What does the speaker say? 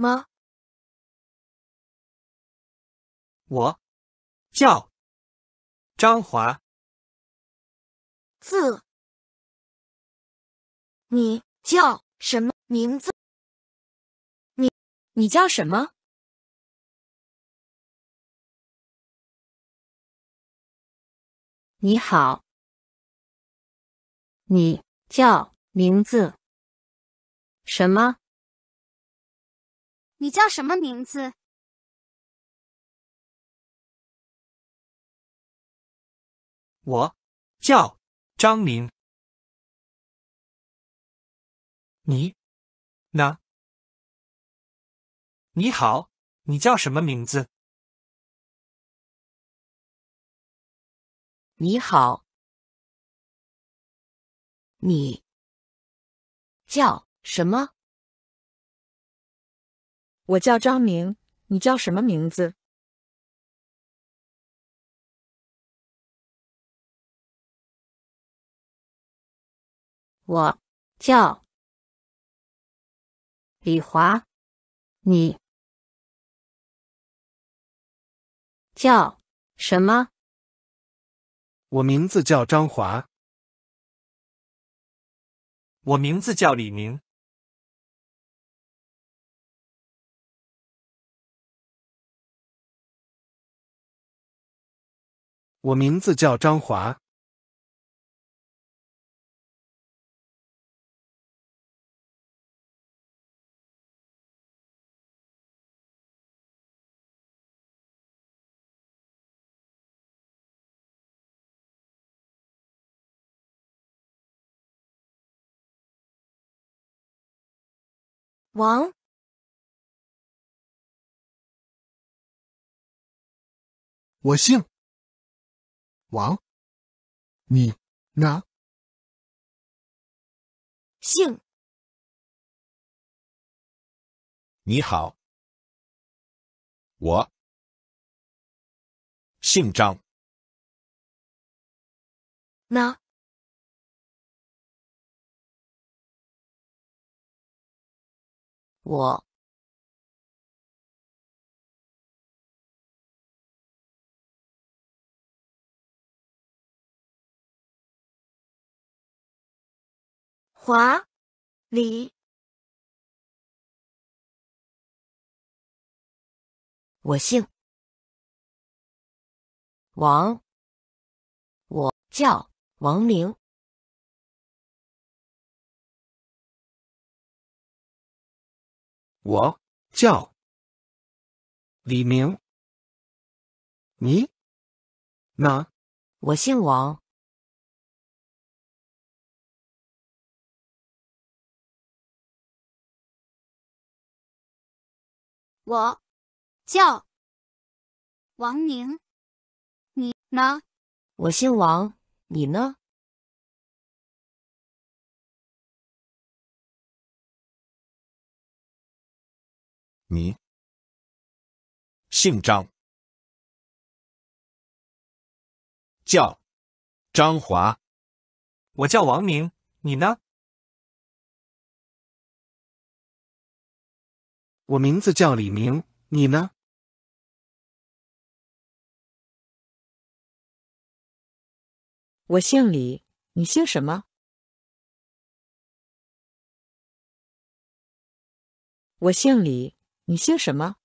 吗？我叫张华。字。你叫什么名字？你你叫什么？你好。你叫名字。什么？你叫什么名字？我叫张明。你呢？你好，你叫什么名字？你好，你叫什么？我叫张明，你叫什么名字？我叫李华，你叫什么？我名字叫张华，我名字叫李明。我名字叫张华，王，我姓。王，你呢？姓？你好，我姓张。那我。华里，我姓王，我叫王明，我叫李明，你呢？我姓王。我叫王宁，你呢？我姓王，你呢？你姓张，叫张华。我叫王明，你呢？我名字叫李明，你呢？我姓李，你姓什么？我姓李，你姓什么？